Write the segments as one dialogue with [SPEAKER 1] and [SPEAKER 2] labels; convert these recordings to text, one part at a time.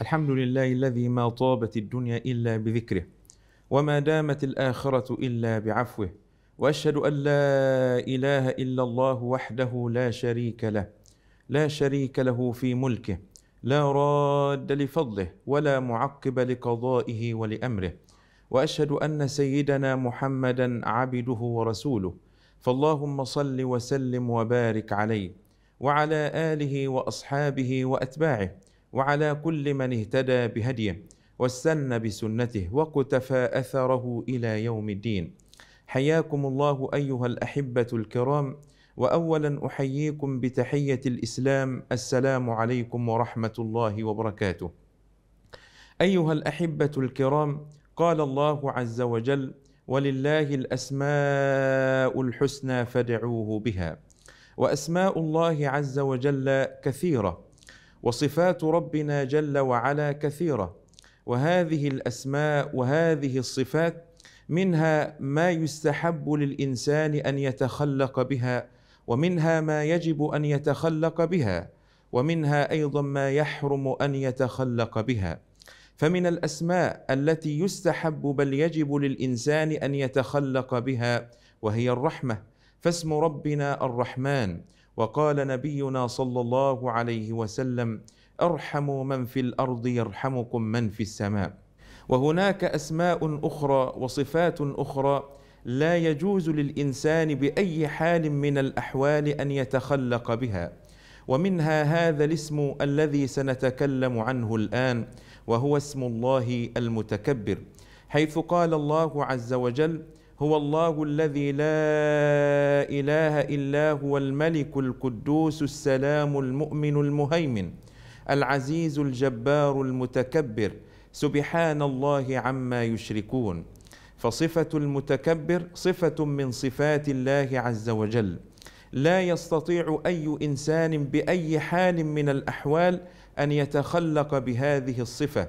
[SPEAKER 1] الحمد لله الذي ما طابت الدنيا الا بذكره وما دامت الاخره الا بعفوه واشهد ان لا اله الا الله وحده لا شريك له لا شريك له في ملكه لا راد لفضله ولا معقب لقضائه ولامره واشهد ان سيدنا محمدا عبده ورسوله فاللهم صل وسلم وبارك عليه وعلى اله واصحابه واتباعه وعلى كل من اهتدى بهديه واستنى بسنته وقتفى اثره الى يوم الدين حياكم الله ايها الاحبه الكرام واولا احييكم بتحيه الاسلام السلام عليكم ورحمه الله وبركاته ايها الاحبه الكرام قال الله عز وجل ولله الاسماء الحسنى فدعوه بها واسماء الله عز وجل كثيره وصفات ربنا جل وعلا كثيره وهذه الاسماء وهذه الصفات منها ما يستحب للانسان ان يتخلق بها ومنها ما يجب ان يتخلق بها ومنها ايضا ما يحرم ان يتخلق بها فمن الاسماء التي يستحب بل يجب للانسان ان يتخلق بها وهي الرحمه فاسم ربنا الرحمن وقال نبينا صلى الله عليه وسلم ارحموا من في الارض يرحمكم من في السماء وهناك اسماء اخرى وصفات اخرى لا يجوز للانسان باي حال من الاحوال ان يتخلق بها ومنها هذا الاسم الذي سنتكلم عنه الان وهو اسم الله المتكبر حيث قال الله عز وجل هو الله الذي لا اله الا هو الملك القدوس السلام المؤمن المهيمن العزيز الجبار المتكبر سبحان الله عما يشركون فصفه المتكبر صفه من صفات الله عز وجل لا يستطيع اي انسان باي حال من الاحوال ان يتخلق بهذه الصفه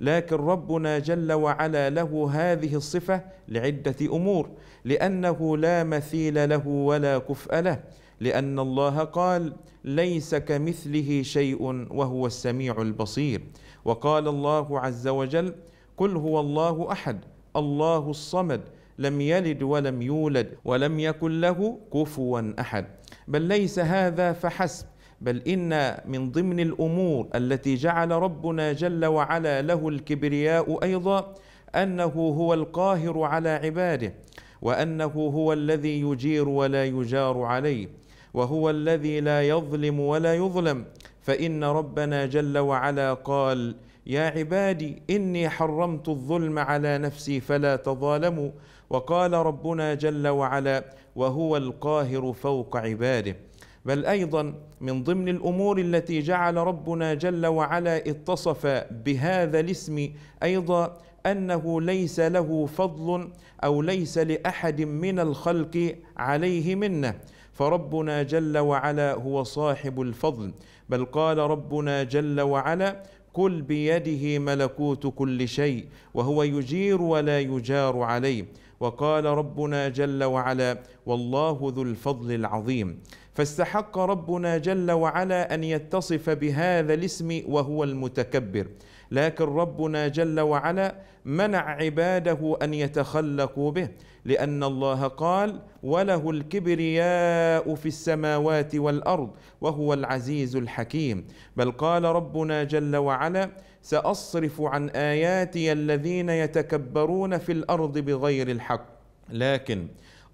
[SPEAKER 1] لكن ربنا جل وعلا له هذه الصفه لعده امور لانه لا مثيل له ولا كفء له لان الله قال ليس كمثله شيء وهو السميع البصير وقال الله عز وجل قل هو الله احد الله الصمد لم يلد ولم يولد ولم يكن له كفوا احد بل ليس هذا فحسب بل إن من ضمن الأمور التي جعل ربنا جل وعلا له الكبرياء أيضا أنه هو القاهر على عباده وأنه هو الذي يجير ولا يجار عليه وهو الذي لا يظلم ولا يظلم فإن ربنا جل وعلا قال: يا عبادي اني حرمت الظلم على نفسي فلا تظالموا وقال ربنا جل وعلا وهو القاهر فوق عباده بل ايضا من ضمن الامور التي جعل ربنا جل وعلا اتصف بهذا الاسم ايضا انه ليس له فضل او ليس لاحد من الخلق عليه منه فربنا جل وعلا هو صاحب الفضل بل قال ربنا جل وعلا كل بيده ملكوت كل شيء وهو يجير ولا يجار عليه وقال ربنا جل وعلا والله ذو الفضل العظيم فاستحق ربنا جل وعلا ان يتصف بهذا الاسم وهو المتكبر لكن ربنا جل وعلا منع عباده ان يتخلقوا به لان الله قال وله الكبرياء في السماوات والارض وهو العزيز الحكيم بل قال ربنا جل وعلا ساصرف عن اياتي الذين يتكبرون في الارض بغير الحق لكن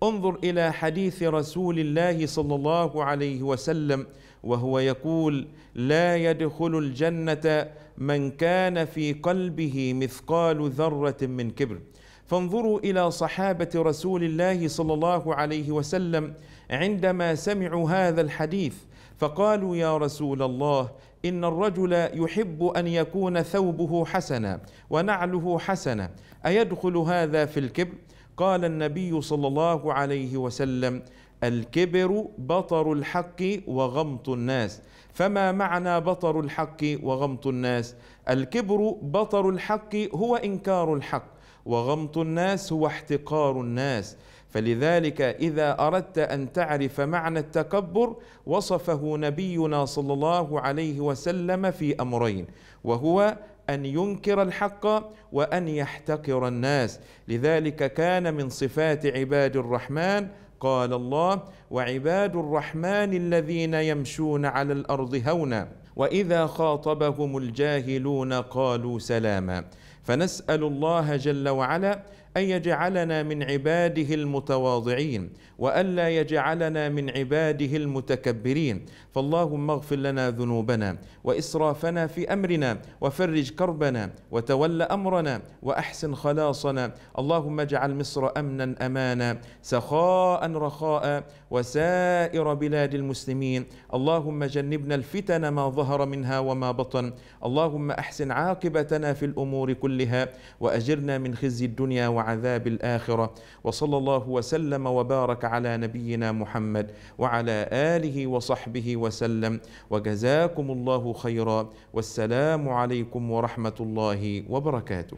[SPEAKER 1] انظر الى حديث رسول الله صلى الله عليه وسلم وهو يقول لا يدخل الجنه من كان في قلبه مثقال ذره من كبر فانظروا الى صحابه رسول الله صلى الله عليه وسلم عندما سمعوا هذا الحديث فقالوا يا رسول الله ان الرجل يحب ان يكون ثوبه حسنا ونعله حسنا ايدخل هذا في الكبر قال النبي صلى الله عليه وسلم الكبر بطر الحق وغمط الناس فما معنى بطر الحق وغمط الناس الكبر بطر الحق هو انكار الحق وغمط الناس هو احتقار الناس فلذلك اذا اردت ان تعرف معنى التكبر وصفه نبينا صلى الله عليه وسلم في امرين وهو ان ينكر الحق وان يحتقر الناس لذلك كان من صفات عباد الرحمن قال الله وعباد الرحمن الذين يمشون على الارض هونا واذا خاطبهم الجاهلون قالوا سلاما فنسال الله جل وعلا ان يجعلنا من عباده المتواضعين والا يجعلنا من عباده المتكبرين فاللهم اغفر لنا ذنوبنا واسرافنا في امرنا وفرج كربنا وتول امرنا واحسن خلاصنا اللهم اجعل مصر امنا امانا سخاء رخاء وسائر بلاد المسلمين اللهم جنبنا الفتن ما ظهر منها وما بطن اللهم احسن عاقبتنا في الامور كلها واجرنا من خزي الدنيا وعلى عذاب الآخرة وصلى الله وسلم وبارك على نبينا محمد وعلى آله وصحبه وسلم وجزاكم الله خيرا والسلام عليكم ورحمة الله وبركاته